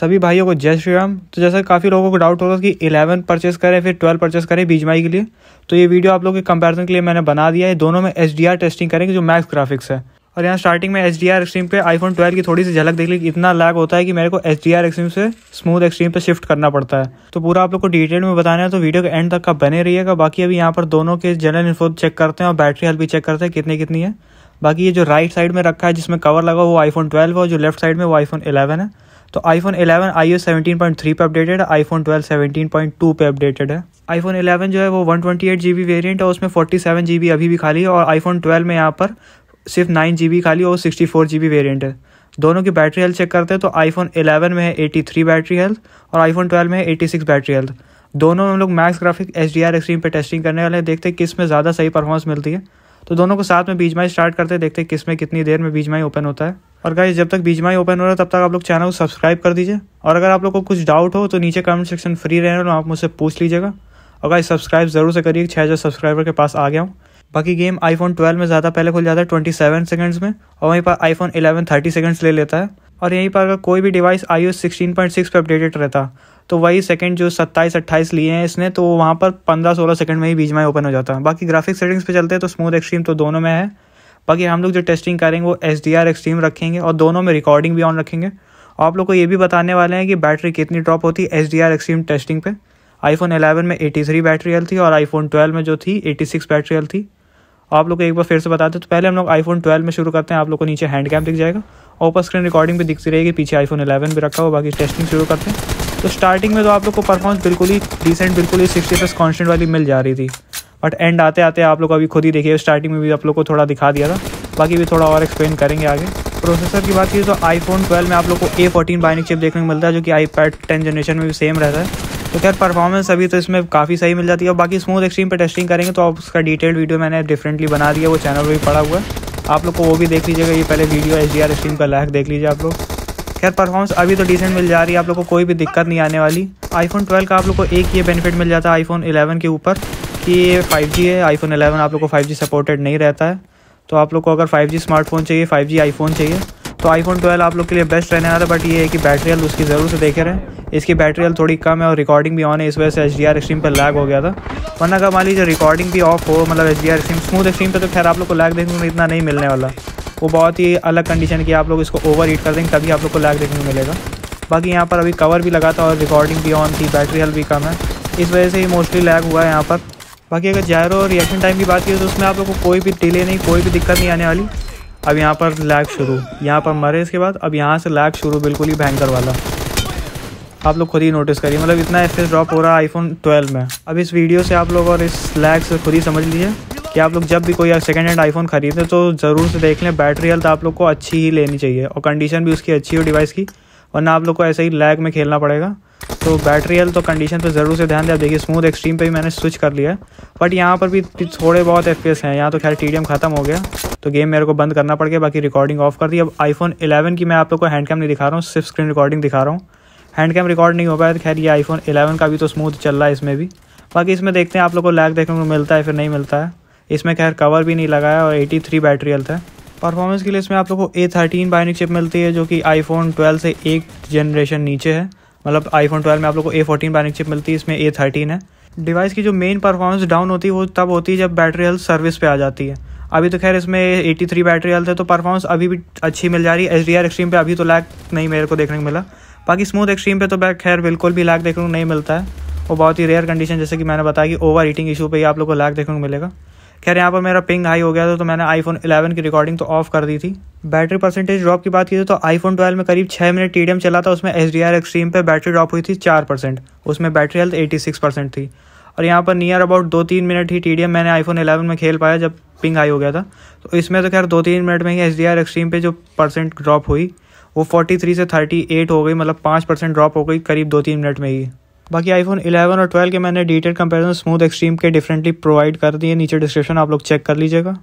सभी भाइयों को जय श्री राम तो जैसा काफ़ी लोगों को डाउट होगा कि इलेवन परचेस करें फिर ट्वेल्व परचेस करें माई के लिए तो ये वीडियो आप लोग के कंपैरिजन के लिए मैंने बना दिया है दोनों में एच टेस्टिंग करेंगे जो मैक्स ग्राफिक्स है और यहाँ स्टार्टिंग में H D R extreme I iPhone twelve की थोड़ी सी झलक देख ली इतना लैग होता है कि मेरे को एच डी आर एक्सट्रीम से स्मूथ एक्सट्रीम पर शिफ्ट करना पड़ता है तो पूरा आप लोग को डिटेल में बताना है तो वीडियो के एंड तक का बने रहिएगा बाकी अभी यहाँ पर दोनों के जनरल इन्फो चेक करते हैं और बैटरी हेल्थ भी चेक करते हैं कितनी कितनी है बाकी ये जो राइट साइड में रखा है जिसमें कवर लगा वो आईफोन ट्वेल्व है और जो लेफ्ट साइड में वो आईफोन इलेवन है तो आईफोन 11 पॉइंट 17.3 पे अपडेटेड है आईफोन 12 17.2 पे अपडेटेड है आईफोन 11 जो है वो बी वेरिएंट है उसमें बी अभी भी खाली है और आईफोन 12 में यहाँ पर सिर्फ बी खाली और बी वेरिएंट है दोनों की बैटरी हेल्थ चेक करते हैं तो आईफोन 11 में है 83 बैटरी हेल्थ और आईफोन 12 में है 86 बैटरी हेल्थ दोनों में हम लोग max graphic H D R extreme पर टेस्टिंग करने वाले हैं देखते हैं किस में ज़्यादा सही परफॉर्मेंस मिलती है तो दोनों को साथ में बीजमाई स्टार्ट करते हैं देखते हैं किस में कितनी देर में बीजमाई ओपन होता है और गाइज जब तक माई ओपन हो रहा है तब तक आप लोग चैनल को सब्सक्राइब कर दीजिए और अगर आप लोग को कुछ डाउट हो तो नीचे कमेंट सेक्शन फ्री रहने और आप मुझसे पूछ लीजिएगा और गाइज सब्सक्राइब जरूर से करिए छः हज़ार सब्सक्राइबर के पास आ गया हूँ बाकी गेम आईफोन 12 में ज़्यादा पहले खुल जाता है सेवन सेकंड्स में और वहीं पर आईफोन इलेवन थर्टी सेकेंड्स ले लेता है और यहीं पर अगर कोई भी डिवाइस आई ओ पर अपडेटेड रहता तो वही सेकेंड जो सत्ताईस अट्ठाईस लिए हैं इसने तो वहाँ पर पंद्रह सोलह सेकेंड में ही बीच में ओपन हो जाता है बाकी ग्राफिक सेटिंग्स पर चलते हैं तो स्मूथ एक्सट्रीम तो दोनों में है बाकी हम लोग जो टेस्टिंग करेंगे वो एस डी आर एक्सट्रीम रखेंगे और दोनों में रिकॉर्डिंग भी ऑन रखेंगे आप लोग को ये भी बताने वाले हैं कि बैटरी कितनी ड्रॉप होती है S D R extreme testing पे आईफोन 11 में 83 बैटरी एल थी और आईफोन 12 में जो थी 86 बैटरी एल थी आप लोग को एक बार फिर से बताते तो पहले हम लोग आईफोन 12 में शुरू करते हैं आप लोग को नीचे हैंड कैम दिख जाएगा ओपन स्क्रीन रिकॉर्डिंग भी दिखती रहेगी पीछे आईफोन 11 भी रखा हुआ बाकी टेस्टिंग शुरू करते हैं तो स्टार्टिंग में तो आप लोग को परफॉर्मेंस बिल्कुल ही डिसेंट बिल्कुल ही सिक्सटी प्लस कॉन्स्टेंट वाली मिल जा रही थी बट एंड आते आते आप लोग अभी खुद ही देखिए स्टार्टिंग में भी आप लोग को थोड़ा दिखा दिया था बाकी भी थोड़ा और एक्सप्लेन करेंगे आगे प्रोसेसर की बात की तो आईफोन 12 में आप लोग को ए फोर्टीन बाइनिक चिप देखने को मिलता है जो कि आई पैड टेन जनरेशन में भी सेम रहता है तो खैर परफॉर्मेंस अभी तो इसमें काफ़ी सही मिल जाती है और बाकी स्मूथ एक्सट्रीम पर टेस्टिंग करेंगे तो आप उसका डिटेल्ड वीडियो मैंने डिफरेंटली बना दिया वो चैनल पर भी पड़ा हुआ है आप लोग को वो भी देख लीजिएगा ये पहले video H D R stream का लाइक देख लीजिए आप लोग खैर परफॉर्मेंस अभी तो डिसेंट मिल जा रही है आप लोग को कोई भी दिक्कत नहीं आने वाली आईफोन ट्वेल्व का आप लोग को एक ये बेनिफिट मिल जाता है आईफोन 11 के ऊपर कि ये 5G है आईफोन 11 आप लोग को 5G सपोर्टेड नहीं रहता है तो आप लोग को अगर 5G स्मार्टफोन चाहिए 5G आईफोन चाहिए तो आईफोन 12 आप लोग के लिए बेस्ट रहने वाला बट ये है कि बैटरी हेल्थ उसकी ज़रूर से देखे हैं इसकी बैटरी हेल्थ थोड़ी कम है और रिकॉर्डिंग भी ऑन है इस वजह से एच डी आर स्क्रीन पर लैग हो गया था वरना अगर मान लीजिए रिकॉर्डिंग भी ऑफ हो मतलब H D R extreme smooth extreme पर तो खैर आप लोग को लैग देखने में इतना नहीं मिलने वाला वो बहुत ही अलग कंडीशन की आप लोग इसको ओवर हीट कर देंगे तभी आप लोग को लैग देखने मिलेगा बाकी यहाँ पर अभी कवर भी लगा था और रिकॉर्डिंग भी ऑन थी बैटरी हेल्थ भी कम है इस वजह से ही मोस्टली लैग हुआ है यहाँ पर बाकी अगर जायरो रिएक्शन टाइम की बात की तो उसमें आप लोग को कोई भी डिले नहीं कोई भी दिक्कत नहीं आने वाली अब यहाँ पर लैग शुरू यहाँ पर मरे इसके बाद अब यहाँ से लैग शुरू बिल्कुल ही भयंकर वाला आप लोग खुद ही नोटिस करिए मतलब इतना एफ ड्रॉप हो रहा है आईफोन ट्वेल्व में अब इस वीडियो से आप लोग और इस लैग से खुद ही समझ लीजिए कि आप लोग जब भी कोई सेकेंड हैंड आईफोन खरीदें तो ज़रूर से देख लें बैटरी हेल्थ आप लोग को अच्छी ही लेनी चाहिए और कंडीशन भी उसकी अच्छी हो डिवाइस की वरना आप लोग को ऐसे ही लैग में खेलना पड़ेगा तो बैटरी हेल्थ तो कंडीशन पे ज़रूर से ध्यान दें आप देखिए स्मूथ एक्सट्रीम पे भी मैंने स्विच कर लिया है बट यहाँ पर भी थोड़े बहुत एफ हैं यहाँ तो खैर टी ख़त्म हो गया तो गेम मेरे को बंद करना पड़ गया बाकी रिकॉर्डिंग ऑफ कर दी अब आईफोन इलेवन की मैं आप लोग को हैंड कैम नहीं दिखा रहा हूँ सिर्फ स्क्रीन रिकॉर्डिंग दिखा रहा हूँ हैंड कैम रिकॉर्ड नहीं हो पाया तो खैर ये आईफोन इलेवन का भी तो स्मूथ चल रहा है इसमें भी बाकी इसमें देखते हैं आप लोग को लैग देखने को मिलता है फिर नहीं मिलता है इसमें खैर कवर भी नहीं लगाया और एटी थ्री बैटरी हेल्थ है परफॉर्मेंस के लिए इसमें आप लोग को ए थर्टीन बायोनिक चिप मिलती है जो कि आईफोन 12 से एक जनरेशन नीचे है मतलब आईफोन 12 में आप लोग को ए फोर्टीन बैनिक चिप मिलती है इसमें ए थर्टीन है डिवाइस की जो मेन परफॉर्मेंस डाउन होती है वो तब होती है जब बैटरी हेल्थ सर्विस पे आ जाती है अभी तो खैर इसमें 83 बैटरी हेल्थ है तो परफॉर्मेंस अभी भी अच्छी मिल जा रही है एच डी आर एक्सट्रीम पर अभी तो लैक नहीं मेरे को देखने को मिला बाकी स्मूथ एक्सट्रीम पे तो बैक खैर बिल्कुल भी लैक देखने को नहीं मिलता है वो बहुत ही रेयर कंडीशन जैसे कि मैंने बताया कि ओवर हीटिंग इशू पर ही आप लोग को लैक देखने को मिलेगा खैर यहाँ पर मेरा पिंग हाई हो गया था तो मैंने आईफोन 11 की रिकॉर्डिंग तो ऑफ कर दी थी बैटरी परसेंटेज ड्रॉप की बात की तो आईफोन तो 12 में करीब छः मिनट टी चला था उसमें एच डी एक्सट्रीम पर बैटरी ड्रॉप हुई थी चार परसेंट उसमें battery health eighty six percent थी और यहाँ पर नियर अबाउट दो तीन मिनट ही टी मैंने आईफोन 11 में खेल पाया जब पिंग हाई हो गया था तो इसमें तो खैर दो तीन मिनट में ही एच डी एक्सट्रीम पे जो परसेंट ड्रॉप हुई वो 43 से 38 हो गई मतलब पाँच परसेंट ड्रॉप हो गई करीब दो तीन मिनट में ही बाकी आईफोन 11 और 12 के मैंने डिटेल कंपैरिजन स्मूथ एक्सट्रीम के डिफरेंटली प्रोवाइड कर दिए नीचे डिस्क्रिप्शन आप लोग चेक कर लीजिएगा